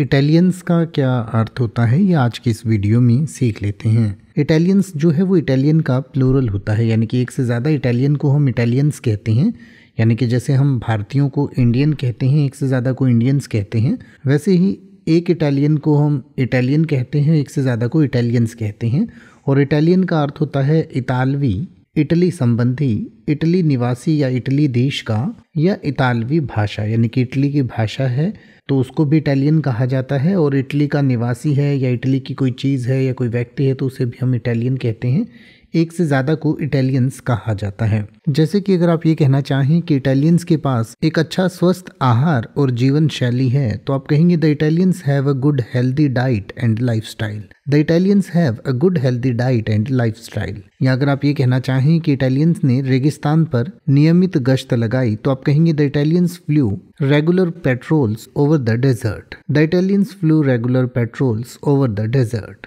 Italians का क्या अर्थ होता है ये आज के इस वीडियो में सीख लेते हैं इटालियंस जो है वो इटालियन का प्लूरल होता है यानी कि एक से ज़्यादा इटालियन को हम इटालियंस कहते हैं यानी कि जैसे हम भारतीयों को इंडियन कहते हैं एक से ज़्यादा को इंडियंस कहते हैं वैसे ही एक इटालियन को हम इटालियन कहते हैं एक से ज़्यादा को इटालियंस कहते हैं और इटालियन का अर्थ होता है इतालवी इटली संबंधी इटली निवासी या इटली देश का या इतालवी भाषा यानी कि इटली की भाषा है तो उसको भी इटालियन कहा जाता है और इटली का निवासी है या इटली की कोई चीज़ है या कोई व्यक्ति है तो उसे भी हम इटालियन कहते हैं एक से ज़्यादा को इटालियंस कहा जाता है जैसे कि अगर आप ये कहना चाहें कि इटालियंस के पास एक अच्छा स्वस्थ आहार और जीवन शैली है तो आप कहेंगे the Italians have a good healthy diet and lifestyle the Italians have a good healthy diet and lifestyle या अगर आप ये कहना चाहें कि इटालियंस ने रेगिस्तान पर नियमित गश्त लगाई तो आप कहेंगे the Italians flew regular patrols over the desert the Italians flew regular patrols over the desert